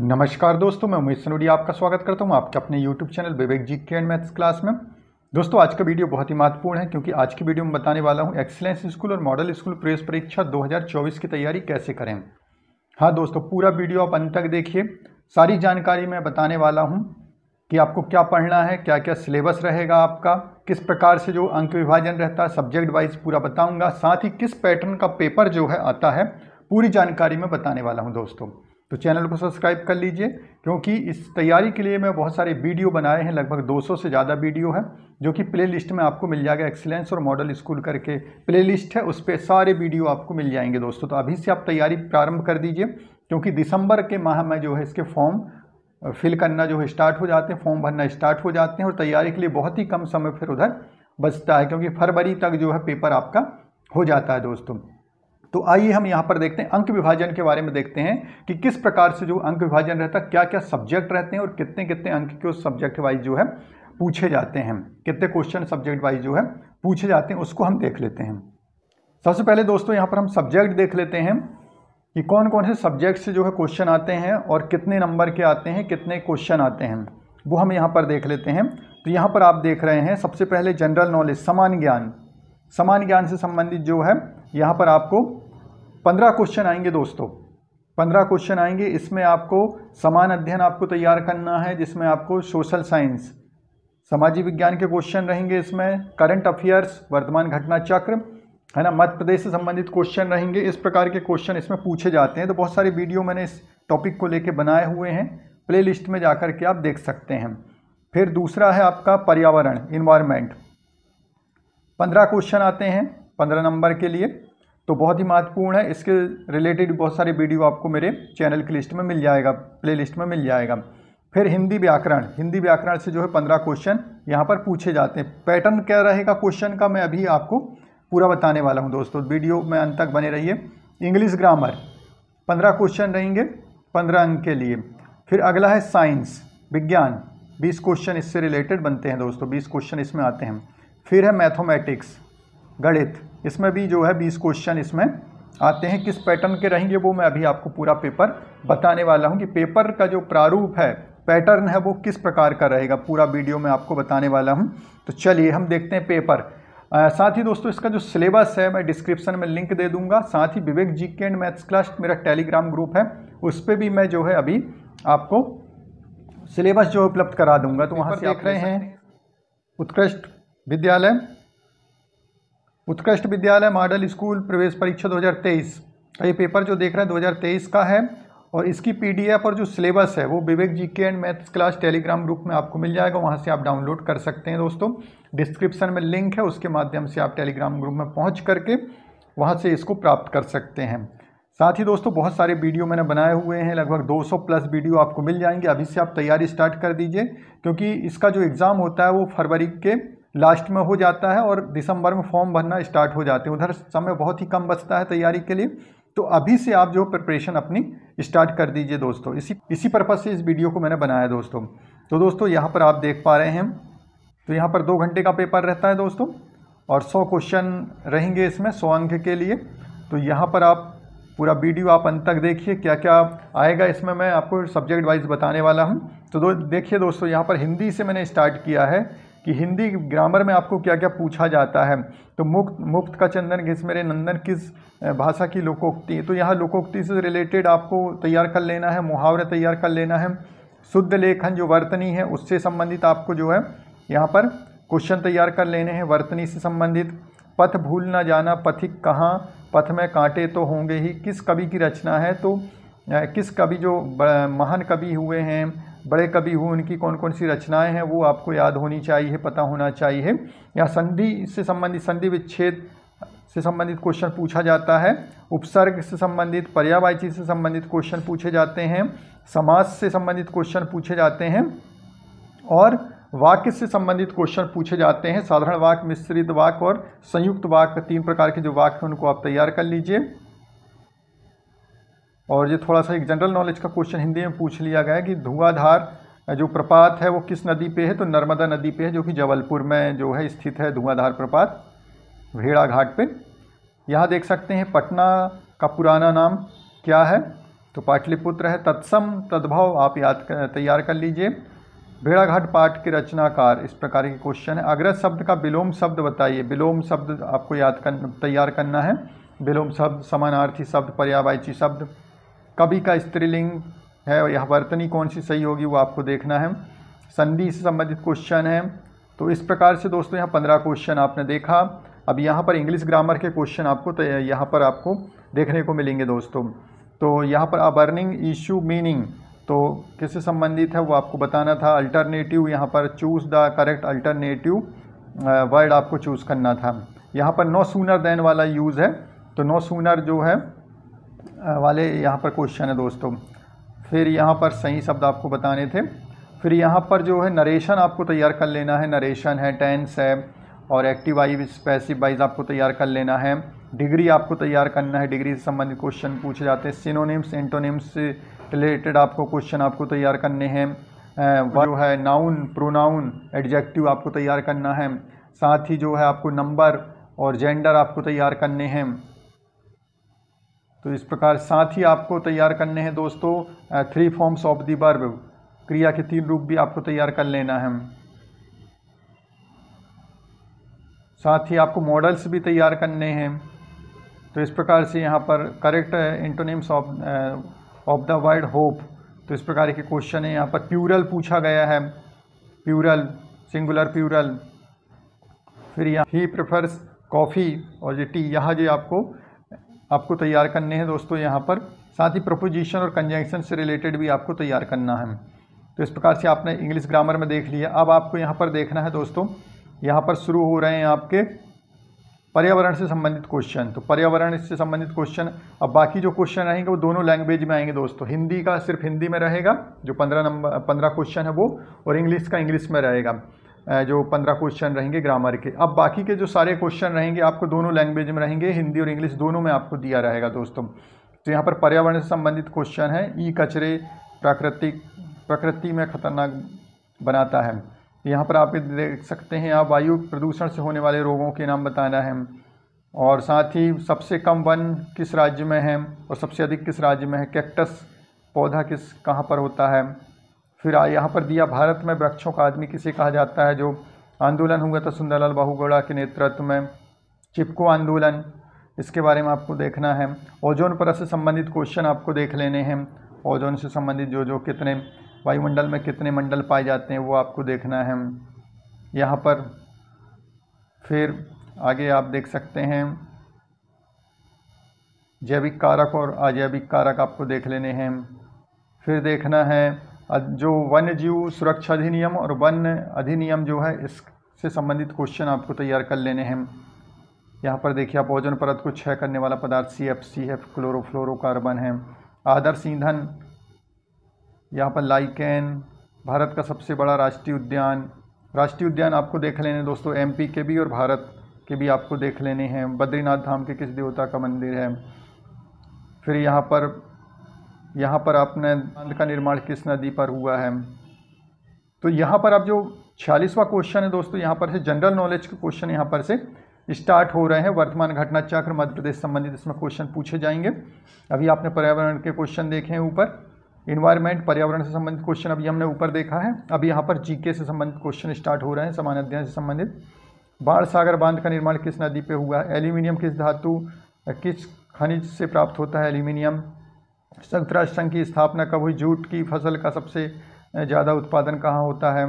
नमस्कार दोस्तों मैं उमेश सनोडिया आपका स्वागत करता हूं आपके अपने YouTube channel Vivek G K and maths class में दोस्तों आज का वीडियो बहुत ही महत्वपूर्ण है क्योंकि आज की वीडियो में बताने वाला हूं एक्सलेंस स्कूल और मॉडल स्कूल प्रवेश परीक्षा 2024 की तैयारी कैसे करें हाँ दोस्तों पूरा वीडियो आप अंत तक देखिए सारी जानकारी मैं बताने वाला हूँ कि आपको क्या पढ़ना है क्या क्या सिलेबस रहेगा आपका किस प्रकार से जो अंक विभाजन रहता है सब्जेक्ट वाइज पूरा बताऊँगा साथ ही किस पैटर्न का पेपर जो है आता है पूरी जानकारी मैं बताने वाला हूँ दोस्तों तो चैनल को सब्सक्राइब कर लीजिए क्योंकि इस तैयारी के लिए मैं बहुत सारे वीडियो बनाए हैं लगभग 200 से ज़्यादा वीडियो हैं जो कि प्लेलिस्ट में आपको मिल जाएगा एक्सीलेंस और मॉडल स्कूल करके प्लेलिस्ट है उस पर सारे वीडियो आपको मिल जाएंगे दोस्तों तो अभी से आप तैयारी प्रारंभ कर दीजिए क्योंकि दिसंबर के माह में जो है इसके फॉर्म फिल करना जो है स्टार्ट हो जाते हैं फॉर्म भरना स्टार्ट हो जाते हैं और तैयारी के लिए बहुत ही कम समय फिर उधर बचता है क्योंकि फरवरी तक जो है पेपर आपका हो जाता है दोस्तों तो आइए हम यहाँ पर देखते हैं अंक विभाजन के बारे में देखते हैं कि किस प्रकार से जो अंक विभाजन रहता है क्या क्या सब्जेक्ट रहते हैं और कितने कितने अंक के उस सब्जेक्ट वाइज जो है पूछे जाते हैं कितने क्वेश्चन सब्जेक्ट वाइज जो है पूछे जाते हैं उसको हम देख लेते हैं सबसे पहले दोस्तों यहाँ पर हम सब्जेक्ट देख लेते हैं कि कौन कौन से सब्जेक्ट से जो है क्वेश्चन आते हैं और कितने नंबर के आते हैं कितने क्वेश्चन आते हैं वो हम यहाँ पर देख लेते हैं तो यहाँ पर आप देख रहे हैं सबसे पहले जनरल नॉलेज समान ज्ञान समान ज्ञान से संबंधित जो है यहाँ पर आपको पंद्रह क्वेश्चन आएंगे दोस्तों पंद्रह क्वेश्चन आएंगे इसमें आपको समान अध्ययन आपको तैयार करना है जिसमें आपको सोशल साइंस सामाजिक विज्ञान के क्वेश्चन रहेंगे इसमें करंट अफेयर्स वर्तमान घटना चक्र है ना मध्य प्रदेश से संबंधित क्वेश्चन रहेंगे इस प्रकार के क्वेश्चन इसमें पूछे जाते हैं तो बहुत सारे वीडियो मैंने इस टॉपिक को लेकर बनाए हुए हैं प्ले में जाकर के आप देख सकते हैं फिर दूसरा है आपका पर्यावरण इन्वायरमेंट पंद्रह क्वेश्चन आते हैं पंद्रह नंबर के लिए तो बहुत ही महत्वपूर्ण है इसके रिलेटेड बहुत सारे वीडियो आपको मेरे चैनल की लिस्ट में मिल जाएगा प्ले लिस्ट में मिल जाएगा फिर हिंदी व्याकरण हिंदी व्याकरण से जो है पंद्रह क्वेश्चन यहाँ पर पूछे जाते हैं पैटर्न क्या रहेगा क्वेश्चन का मैं अभी आपको पूरा बताने वाला हूँ दोस्तों वीडियो में अंत तक बने रहिए इंग्लिश ग्रामर पंद्रह क्वेश्चन रहेंगे पंद्रह अंक के लिए फिर अगला है साइंस विज्ञान बीस क्वेश्चन इससे रिलेटेड बनते हैं दोस्तों बीस क्वेश्चन इसमें आते हैं फिर है मैथोमेटिक्स गणित इसमें भी जो है बीस क्वेश्चन इसमें आते हैं किस पैटर्न के रहेंगे वो मैं अभी आपको पूरा पेपर बताने वाला हूँ कि पेपर का जो प्रारूप है पैटर्न है वो किस प्रकार का रहेगा पूरा वीडियो में आपको बताने वाला हूँ तो चलिए हम देखते हैं पेपर आ, साथ ही दोस्तों इसका जो सिलेबस है मैं डिस्क्रिप्शन में लिंक दे दूंगा साथ ही Vivek G K and maths class मेरा टेलीग्राम ग्रुप है उस पर भी मैं जो है अभी आपको सिलेबस जो उपलब्ध करा दूंगा तो वहाँ से देख रहे हैं उत्कृष्ट विद्यालय उत्कृष्ट विद्यालय मॉडल स्कूल प्रवेश परीक्षा 2023 का ये पेपर जो देख रहे हैं 2023 का है और इसकी पीडीएफ और जो सिलेबस है वो Vivek G K and maths class Telegram group में आपको मिल जाएगा वहाँ से आप डाउनलोड कर सकते हैं दोस्तों डिस्क्रिप्शन में लिंक है उसके माध्यम से आप टेलीग्राम ग्रुप में पहुँच करके वहाँ से इसको प्राप्त कर सकते हैं साथ ही दोस्तों बहुत सारे वीडियो मैंने बनाए हुए हैं लगभग 200 प्लस वीडियो आपको मिल जाएंगे अभी से आप तैयारी स्टार्ट कर दीजिए क्योंकि इसका जो एग्ज़ाम होता है वो फरवरी के लास्ट में हो जाता है और दिसंबर में फॉर्म भरना स्टार्ट हो जाते हैं उधर समय बहुत ही कम बचता है तैयारी के लिए तो अभी से आप जो प्रिपरेशन अपनी स्टार्ट कर दीजिए दोस्तों इसी इसी पर्पज़ से इस वीडियो को मैंने बनाया दोस्तों तो दोस्तों यहाँ पर आप देख पा रहे हैं तो यहाँ पर दो घंटे का पेपर रहता है दोस्तों और सौ क्वेश्चन रहेंगे इसमें सौ अंक के लिए तो यहाँ पर आप पूरा वीडियो आप अंत तक देखिए क्या क्या आएगा इसमें मैं आपको सब्जेक्ट वाइज बताने वाला हूँ तो दो देखिए दोस्तों यहाँ पर हिंदी से मैंने स्टार्ट किया है कि हिंदी ग्रामर में आपको क्या क्या पूछा जाता है तो मुक्त मुक्त का चंदन घिस मेरे नंदन किस भाषा की लोकोक्ति तो यहाँ लोकोक्ति से रिलेटेड आपको तैयार कर लेना है मुहावरे तैयार कर लेना है शुद्ध लेखन जो वर्तनी है उससे संबंधित आपको जो है यहाँ पर क्वेश्चन तैयार कर लेने हैं वर्तनी से संबंधित पथ भूल ना जाना पथिक कहाँ पथ में कांटे तो होंगे ही किस कवि की रचना है तो किस कवि जो महान कवि हुए हैं बड़े कवि हुए उनकी कौन कौन सी रचनाएं हैं वो आपको याद होनी चाहिए पता होना चाहिए या संधि से संबंधित संधि विच्छेद से संबंधित क्वेश्चन पूछा जाता है उपसर्ग से संबंधित पर्यावाची से संबंधित क्वेश्चन पूछे जाते हैं समाज से संबंधित क्वेश्चन पूछे जाते हैं और वाक्य से संबंधित क्वेश्चन पूछे जाते हैं साधारण वाक्य मिश्रित वाक्य और संयुक्त वाक्य तीन प्रकार के जो वाक्य हैं उनको आप तैयार कर लीजिए और ये थोड़ा सा एक जनरल नॉलेज का क्वेश्चन हिंदी में पूछ लिया गया है कि धुआंधार जो प्रपात है वो किस नदी पे है तो नर्मदा नदी पे है जो कि जबलपुर में जो है स्थित है धुआंधार प्रपात भेड़ा घाट पर यहाँ देख सकते हैं पटना का पुराना नाम क्या है तो पाटलिपुत्र है तत्सम तद्भव आप याद तैयार कर लीजिए भेड़ाघाट पाठ के रचनाकार इस प्रकार के क्वेश्चन है अग्रज शब्द का विलोम शब्द बताइए विलोम शब्द आपको याद कर तैयार करना है विलोम शब्द समानार्थी शब्द पर्यावाची शब्द कभी का स्त्रीलिंग है और यह वर्तनी कौन सी सही होगी वो आपको देखना है संधि से संबंधित क्वेश्चन है तो इस प्रकार से दोस्तों यहाँ पंद्रह क्वेश्चन आपने देखा अब यहाँ पर इंग्लिश ग्रामर के क्वेश्चन आपको तो यहाँ पर आपको देखने को मिलेंगे दोस्तों तो यहाँ पर अब अर्निंग इशू मीनिंग तो किससे संबंधित है वो आपको बताना था अल्टरनेटिव यहाँ पर choose the correct alternative word आपको चूज़ करना था यहाँ पर नो सूनर देन वाला यूज़ है तो नो सूनर जो है वाले यहाँ पर क्वेश्चन है दोस्तों फिर यहाँ पर सही शब्द आपको बताने थे फिर यहाँ पर जो है नरेशन आपको तैयार कर लेना है नरेशन है टेंस है और एक्टिव आई स्पेसिव वाइज आपको तैयार कर लेना है डिग्री आपको तैयार करना है डिग्री से संबंधित क्वेश्चन पूछे जाते हैं सिनोनिम्स एंटोनिम्स रिलेटेड आपको क्वेश्चन आपको तैयार करने हैं वर्ड है नाउन प्रोनाउन एडजेक्टिव आपको तैयार करना है साथ ही जो है आपको नंबर और जेंडर आपको तैयार करने हैं तो इस प्रकार साथ ही आपको तैयार करने हैं दोस्तों three forms of the verb क्रिया के तीन रूप भी आपको तैयार कर लेना है साथ ही आपको मॉडल्स भी तैयार करने हैं तो इस प्रकार से यहाँ पर correct antonyms of of the word hope तो इस प्रकार के क्वेश्चन है यहाँ पर प्यूरल पूछा गया है प्यूरल सिंगुलर प्यूरल फिर यहाँ ही प्रेफर्स कॉफ़ी और ये टी यहाँ जो आपको आपको तैयार करने हैं दोस्तों यहाँ पर साथ ही प्रपोजिशन और कंजंक्शन से रिलेटेड भी आपको तैयार करना है तो इस प्रकार से आपने इंग्लिश ग्रामर में देख लिया अब आपको यहाँ पर देखना है दोस्तों यहाँ पर शुरू हो रहे हैं आपके पर्यावरण से संबंधित क्वेश्चन तो पर्यावरण से संबंधित क्वेश्चन अब बाकी जो क्वेश्चन आएंगे वो दोनों लैंग्वेज में आएंगे दोस्तों हिंदी का सिर्फ हिंदी में रहेगा जो पंद्रह नंबर पंद्रह क्वेश्चन है वो और इंग्लिश का इंग्लिश में रहेगा जो पंद्रह क्वेश्चन रहेंगे ग्रामर के अब बाकी के जो सारे क्वेश्चन रहेंगे आपको दोनों लैंग्वेज में रहेंगे हिंदी और इंग्लिश दोनों में आपको दिया रहेगा दोस्तों तो यहाँ पर पर्यावरण से संबंधित क्वेश्चन है ई कचरे प्राकृतिक प्रकृति में खतरनाक बनाता है तो यहाँ पर आप देख सकते हैं आप वायु प्रदूषण से होने वाले रोगों के नाम बताना है और साथ ही सबसे कम वन किस राज्य में है और सबसे अधिक किस राज्य में है कैक्टस पौधा किस कहाँ पर होता है फिर यहाँ पर दिया भारत में वृक्षों का आदमी किसे कहा जाता है जो आंदोलन हुआ था सुंदरलाल बाहूगौड़ा के नेतृत्व में चिपको आंदोलन इसके बारे में आपको देखना है ओजोन परत से संबंधित क्वेश्चन आपको देख लेने हैं ओजोन से संबंधित जो जो कितने वायुमंडल में कितने मंडल पाए जाते हैं वो आपको देखना है यहाँ पर फिर आगे आप देख सकते हैं जैविक कारक और अजैविक कारक आपको देख लेने हैं फिर देखना है जो वन्य जीव सुरक्षा अधिनियम और वन्य अधिनियम जो है इससे संबंधित क्वेश्चन आपको तैयार कर लेने हैं यहाँ पर देखिए आप ओजन परत को क्षय करने वाला पदार्थ C F C F chlorofluorocarbon है आदर्श ईंधन यहाँ पर लाइकेन भारत का सबसे बड़ा राष्ट्रीय उद्यान राष्ट्रीय उद्यान आपको देख लेने दोस्तों एमपी के भी और भारत के भी आपको देख लेने हैं बद्रीनाथ धाम के किस देवता का मंदिर है फिर यहाँ पर यहाँ पर आपने बांध का निर्माण किस नदी पर हुआ है तो यहाँ पर आप जो छियालीसवा क्वेश्चन है दोस्तों यहाँ पर से जनरल नॉलेज के क्वेश्चन यहाँ पर से स्टार्ट हो रहे हैं वर्तमान घटना चक्र मध्य प्रदेश संबंधित इसमें क्वेश्चन पूछे जाएंगे अभी आपने पर्यावरण के क्वेश्चन देखे हैं ऊपर इन्वायरमेंट पर्यावरण से संबंधित क्वेश्चन अभी हमने ऊपर देखा है अभी यहाँ पर जीके से संबंधित क्वेश्चन स्टार्ट हो रहे हैं सामान्य अध्ययन से संबंधित बाढ़ सागर बांध का निर्माण किस नदी पे हुआ है एल्यूमिनियम किस धातु किस खनिज से प्राप्त होता है एल्यूमिनियम संयुक्त राष्ट्र संघ की स्थापना कब हुई जूट की फसल का सबसे ज़्यादा उत्पादन कहाँ होता है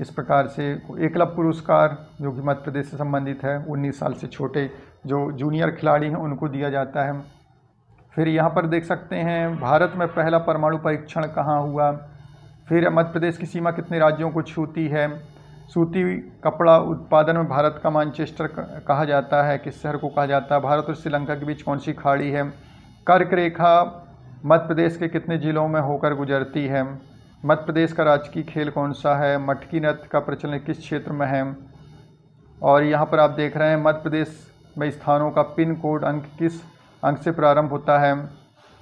इस प्रकार से एकलव पुरस्कार जो कि मध्य प्रदेश से संबंधित है उन्नीस साल से छोटे जो जूनियर खिलाड़ी हैं उनको दिया जाता है फिर यहाँ पर देख सकते हैं भारत में पहला परमाणु परीक्षण कहाँ हुआ फिर मध्य प्रदेश की सीमा कितने राज्यों को छूती है सूती कपड़ा उत्पादन में भारत का मानचेस्टर कहा जाता है किस शहर को कहा जाता है भारत और श्रीलंका के बीच कौन सी खाड़ी है कर्क रेखा मध्य प्रदेश के कितने ज़िलों में होकर गुजरती है मध्य प्रदेश का राजकीय खेल कौन सा है मटकी नृत्य का प्रचलन किस क्षेत्र में है और यहाँ पर आप देख रहे हैं मध्य प्रदेश में स्थानों का पिन कोड अंक किस अंक से प्रारंभ होता है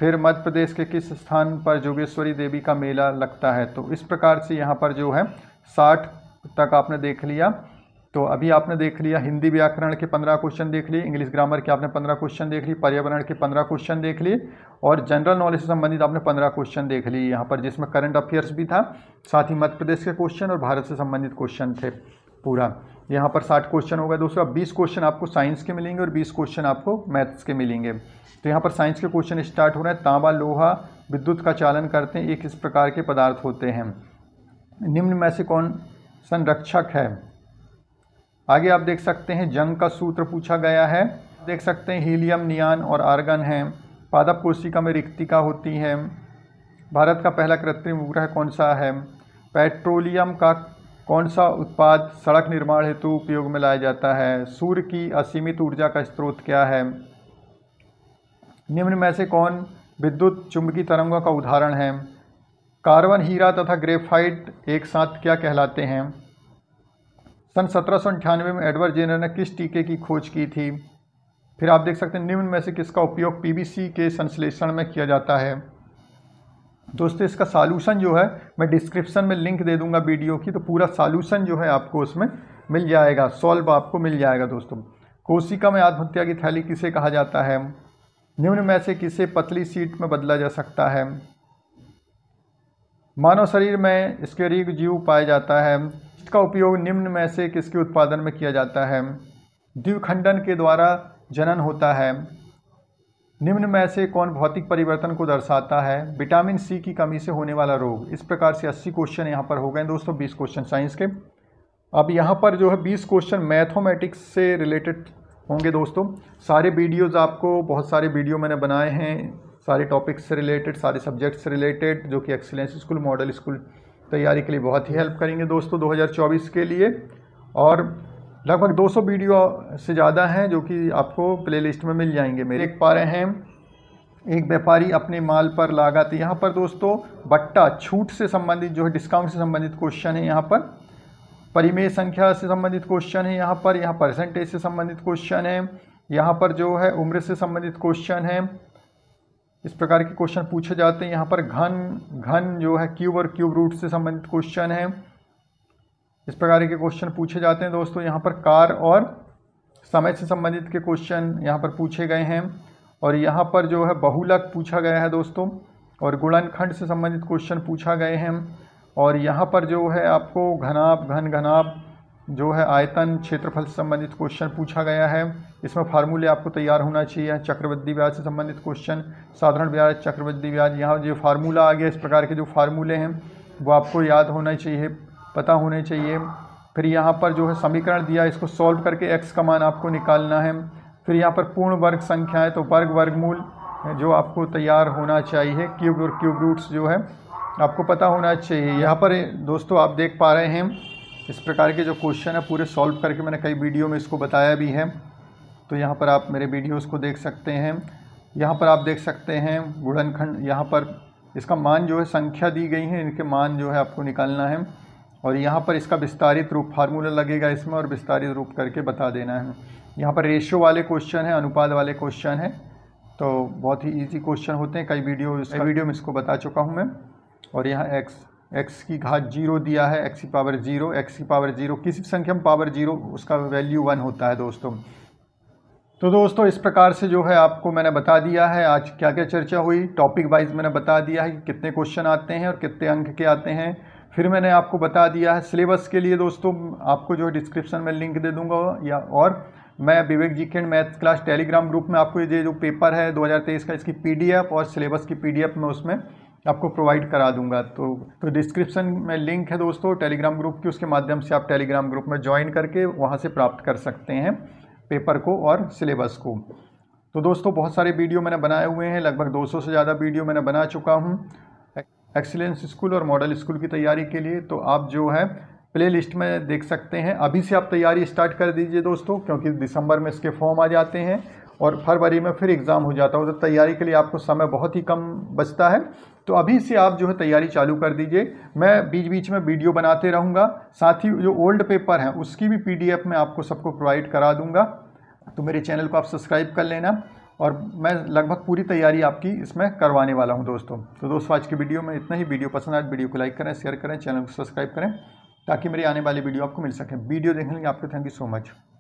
फिर मध्य प्रदेश के किस स्थान पर जोगेश्वरी देवी का मेला लगता है तो इस प्रकार से यहाँ पर जो है साठ तक आपने देख लिया तो अभी आपने देख लिया हिंदी व्याकरण के पंद्रह क्वेश्चन देख लिए इंग्लिश ग्रामर के आपने पंद्रह क्वेश्चन देख लिए पर्यावरण के पंद्रह क्वेश्चन देख लिए और जनरल नॉलेज से संबंधित आपने पंद्रह क्वेश्चन देख लिए यहाँ पर जिसमें करंट अफेयर्स भी था साथ ही मध्य प्रदेश के क्वेश्चन और भारत से संबंधित क्वेश्चन थे पूरा यहाँ पर साठ क्वेश्चन होगा दूसरा अब बीस क्वेश्चन आपको साइंस के मिलेंगे और बीस क्वेश्चन आपको मैथ्स के मिलेंगे तो यहाँ पर साइंस के क्वेश्चन स्टार्ट हो रहे हैं तांबा लोहा विद्युत का चालन करते हैं ये किस प्रकार के पदार्थ होते हैं निम्न में से कौन संरक्षक है आगे आप देख सकते हैं जंग का सूत्र पूछा गया है देख सकते हैं हीलियम नियान और आर्गन है पादप कोशिका में रिक्तिका होती है भारत का पहला कृत्रिम उपग्रह कौन सा है पेट्रोलियम का कौन सा उत्पाद सड़क निर्माण हेतु उपयोग में लाया जाता है सूर्य की असीमित ऊर्जा का स्रोत क्या है निम्न में से कौन विद्युत चुंबकीय तरंगों का उदाहरण है कार्बन हीरा तथा ग्रेफाइट एक साथ क्या कहलाते हैं सन सत्रह में एडवर्ड जेनर ने किस टीके की खोज की थी फिर आप देख सकते हैं निम्न में से किसका उपयोग पीबीसी के संश्लेषण में किया जाता है दोस्तों इसका सॉल्यूशन जो है मैं डिस्क्रिप्शन में लिंक दे दूंगा वीडियो की तो पूरा सॉल्यूशन जो है आपको उसमें मिल जाएगा सॉल्व आपको मिल जाएगा दोस्तों कोशिका में आत्महत्या की थैली किसे कहा जाता है निम्न में से किसे पतली सीट में बदला जा सकता है मानव शरीर में स्केरिक जीव पाया जाता है इसका उपयोग निम्न में से किसके उत्पादन में किया जाता है द्विखंडन के द्वारा जनन होता है निम्न में से कौन भौतिक परिवर्तन को दर्शाता है विटामिन सी की कमी से होने वाला रोग इस प्रकार से 80 क्वेश्चन यहाँ पर हो गए दोस्तों 20 क्वेश्चन साइंस के अब यहाँ पर जो है 20 क्वेश्चन मैथमेटिक्स से रिलेटेड होंगे दोस्तों सारे वीडियोज़ आपको बहुत सारे वीडियो मैंने बनाए हैं सारे टॉपिक्स से रिलेटेड सारे सब्जेक्ट्स से रिलेटेड जो कि एक्सीलेंस स्कूल मॉडल स्कूल तैयारी के लिए बहुत ही हेल्प करेंगे दोस्तों 2024 के लिए और लगभग 200 वीडियो से ज़्यादा हैं जो कि आपको प्लेलिस्ट में मिल जाएंगे मेरे देख पा रहे हैं एक व्यापारी अपने माल पर लागत यहाँ पर दोस्तों बट्टा छूट से संबंधित जो है डिस्काउंट से संबंधित क्वेश्चन है यहाँ पर परिमेय संख्या से संबंधित क्वेश्चन है यहाँ पर यहाँ परसेंटेज से संबंधित क्वेश्चन है यहाँ पर जो है उम्र से संबंधित क्वेश्चन है इस प्रकार के क्वेश्चन पूछे जाते हैं यहाँ पर घन घन जो है क्यूब और क्यूब रूट से संबंधित क्वेश्चन है इस प्रकार के क्वेश्चन पूछे जाते हैं दोस्तों यहाँ पर कार और समय से संबंधित के क्वेश्चन यहाँ पर पूछे गए हैं और यहाँ पर जो है बहुलक पूछा गया है दोस्तों और गुणनखंड से संबंधित क्वेश्चन पूछा गए हैं और यहाँ पर जो है आपको घनाभ घन घनाभ जो है आयतन क्षेत्रफल से संबंधित क्वेश्चन पूछा गया है इसमें फार्मूले आपको तैयार होना चाहिए चक्रवृद्धि ब्याज से संबंधित क्वेश्चन साधारण ब्याज चक्रवृद्धि ब्याज यहाँ जो फार्मूला आ गया इस प्रकार के जो फार्मूले हैं वो आपको याद होना चाहिए पता होने चाहिए फिर यहाँ पर जो है समीकरण दिया इसको सॉल्व करके एक्स का मान आपको निकालना है फिर यहाँ पर पूर्ण वर्ग संख्या है तो वर्ग वर्गमूल जो आपको तैयार होना चाहिए क्यूब और क्यूब रूट्स जो है आपको पता होना चाहिए यहाँ पर दोस्तों आप देख पा रहे हैं इस प्रकार के जो क्वेश्चन है पूरे सॉल्व करके मैंने कई वीडियो में इसको बताया भी है तो यहाँ पर आप मेरे वीडियोस को देख सकते हैं यहाँ पर आप देख सकते हैं गुड़नखंड यहाँ पर इसका मान जो है संख्या दी गई है इनके मान जो है आपको निकालना है और यहाँ पर इसका विस्तारित रूप फार्मूला लगेगा इसमें और विस्तारित रूप करके बता देना है यहाँ पर रेशियो वाले क्वेश्चन हैं अनुपात वाले क्वेश्चन हैं तो बहुत ही इजी क्वेश्चन होते हैं कई वीडियो इस वीडियो में इसको बता चुका हूँ मैं और यहाँ एक्स एक्स की घात जीरो दिया है एक्स की पावर जीरो एक्स की पावर जीरो किसी भी संख्या में पावर जीरो उसका वैल्यू वन होता है दोस्तों तो दोस्तों इस प्रकार से जो है आपको मैंने बता दिया है आज क्या क्या चर्चा हुई टॉपिक वाइज मैंने बता दिया है कि कितने क्वेश्चन आते हैं और कितने अंक के आते हैं फिर मैंने आपको बता दिया है सिलेबस के लिए दोस्तों आपको जो है डिस्क्रिप्शन में लिंक दे दूंगा या और मैं विवेक जी के मैथ्स क्लास टेलीग्राम ग्रुप में आपको ये जो पेपर है दो का इसकी पी और सिलेबस की पी मैं उसमें आपको प्रोवाइड करा दूंगा तो तो डिस्क्रिप्शन में लिंक है दोस्तों टेलीग्राम ग्रुप की उसके माध्यम से आप टेलीग्राम ग्रुप में ज्वाइन करके वहाँ से प्राप्त कर सकते हैं पेपर को और सिलेबस को तो दोस्तों बहुत सारे वीडियो मैंने बनाए हुए हैं लगभग 200 से ज़्यादा वीडियो मैंने बना चुका हूँ एक्सीलेंस स्कूल और मॉडल स्कूल की तैयारी के लिए तो आप जो है प्ले लिस्ट में देख सकते हैं अभी से आप तैयारी स्टार्ट कर दीजिए दोस्तों क्योंकि दिसंबर में इसके फॉर्म आ जाते हैं और फरवरी में फिर एग्ज़ाम हो जाता है तो तैयारी के लिए आपको समय बहुत ही कम बचता है तो अभी से आप जो है तैयारी चालू कर दीजिए मैं बीच बीच में वीडियो बनाते रहूँगा साथ ही जो ओल्ड पेपर हैं उसकी भी पीडीएफ में आपको सबको प्रोवाइड करा दूँगा तो मेरे चैनल को आप सब्सक्राइब कर लेना और मैं लगभग पूरी तैयारी आपकी इसमें करवाने वाला हूं दोस्तों तो दोस्तों आज की वीडियो में इतना ही वीडियो पसंद आए तो वीडियो को लाइक करें शेयर करें चैनल को सब्सक्राइब करें ताकि मेरी आने वाली वीडियो आपको मिल सके वीडियो देखने के लिए आपको थैंक यू सो मच